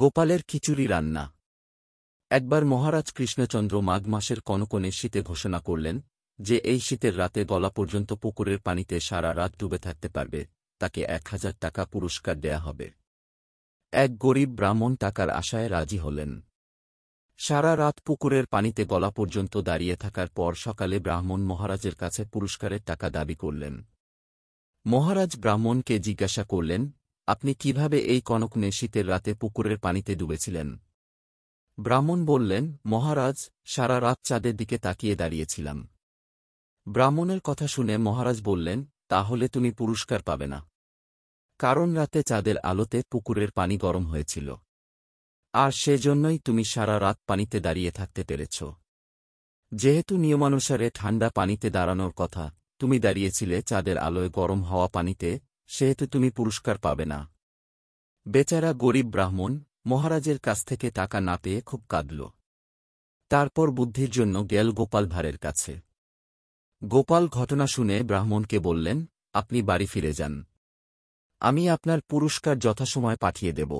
গোপালের খিচুড়ি রান্না একবার মহারাজ কৃষ্ণচন্দ্র মাঘ মাসের কনকনে শীতে ঘোষণা করলেন যে এই শীতের রাতে গলা পর্যন্ত পুকুরের পানিতে সারা রাত ডুবে থাকতে পারবে তাকে এক হাজার টাকা পুরস্কার দেয়া হবে এক গরিব ব্রাহ্মণ টাকার আশায় রাজি হলেন সারা রাত পুকুরের পানিতে গলা পর্যন্ত দাঁড়িয়ে থাকার পর সকালে ব্রাহ্মণ মহারাজের কাছে পুরস্কারের টাকা দাবি করলেন মহারাজ ব্রাহ্মণকে জিজ্ঞাসা করলেন আপনি কিভাবে এই কনকনে শীতের রাতে পুকুরের পানিতে ডুবেছিলেন ব্রাহ্মণ বললেন মহারাজ সারা রাত চাঁদের দিকে তাকিয়ে দাঁড়িয়েছিলাম ব্রাহ্মণের কথা শুনে মহারাজ বললেন তাহলে তুমি পুরস্কার পাবে না কারণ রাতে চাঁদের আলোতে পুকুরের পানি গরম হয়েছিল আর সেজন্যই তুমি সারা রাত পানিতে দাঁড়িয়ে থাকতে পেরেছ যেহেতু নিয়মানুসারে ঠান্ডা পানিতে দাঁড়ানোর কথা তুমি দাঁড়িয়েছিলে চাঁদের আলোয় গরম হওয়া পানিতে সেহেতু তুমি পুরস্কার পাবে না বেচারা গরিব ব্রাহ্মণ মহারাজের কাছ থেকে টাকা না পেয়ে খুব কাঁদল তারপর বুদ্ধির জন্য গেল গোপাল ভাড়ের কাছে গোপাল ঘটনা শুনে ব্রাহ্মণকে বললেন আপনি বাড়ি ফিরে যান আমি আপনার পুরস্কার যথাসময় পাঠিয়ে দেব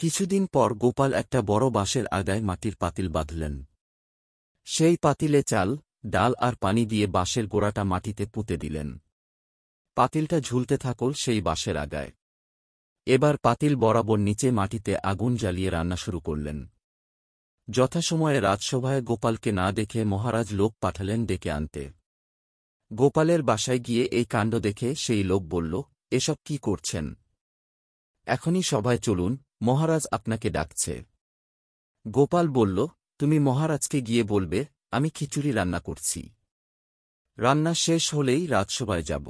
কিছুদিন পর গোপাল একটা বড় বাঁশের আগায় মাটির পাতিল বাঁধলেন সেই পাতিলে চাল ডাল আর পানি দিয়ে বাঁশের গোড়াটা মাটিতে পুঁতে দিলেন পাতিলটা ঝুলতে থাকল সেই বাঁশের আগায় এবার পাতিল বরাবর নিচে মাটিতে আগুন জ্বালিয়ে রান্না শুরু করলেন যথাসময়ে রাজসভায় গোপালকে না দেখে মহারাজ লোক পাঠালেন ডেকে আনতে গোপালের বাসায় গিয়ে এই কাণ্ড দেখে সেই লোক বলল এসব কি করছেন এখনই সভায় চলুন মহারাজ আপনাকে ডাকছে গোপাল বলল তুমি মহারাজকে গিয়ে বলবে আমি খিচুড়ি রান্না করছি রান্না শেষ হলেই রাজসভায় যাব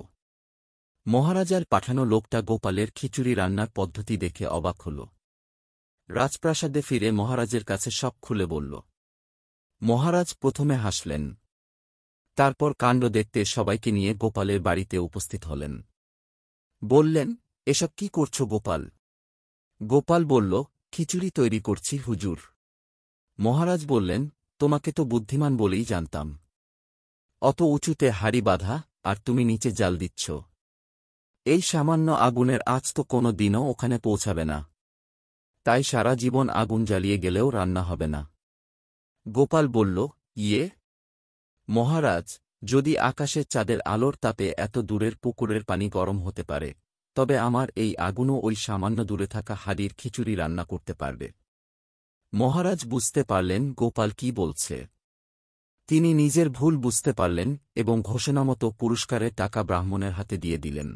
মহারাজার পাঠানো লোকটা গোপালের খিচুড়ি রান্নার পদ্ধতি দেখে অবাক হল রাজপ্রাসাদে ফিরে মহারাজের কাছে সব খুলে বলল মহারাজ প্রথমে হাসলেন তারপর কাণ্ড দেখতে সবাইকে নিয়ে গোপালের বাড়িতে উপস্থিত হলেন বললেন এসব কি করছ গোপাল গোপাল বলল খিচুড়ি তৈরি করছি হুজুর মহারাজ বললেন তোমাকে তো বুদ্ধিমান বলেই জানতাম অত উঁচুতে হাড়ি বাঁধা আর তুমি নিচে জাল দিচ্ছ এই সামান্য আগুনের আজ তো কোনো দিনও ওখানে পৌঁছাবে না তাই সারা জীবন আগুন জ্বালিয়ে গেলেও রান্না হবে না গোপাল বলল ইয়ে মহারাজ যদি আকাশে চাঁদের আলোর তাপে এত দূরের পুকুরের পানি গরম হতে পারে তবে আমার এই আগুনও ওই সামান্য দূরে থাকা হাড়ির খিচুড়ি রান্না করতে পারবে মহারাজ বুঝতে পারলেন গোপাল কি বলছে তিনি নিজের ভুল বুঝতে পারলেন এবং ঘোষণামতো পুরস্কারের টাকা ব্রাহ্মণের হাতে দিয়ে দিলেন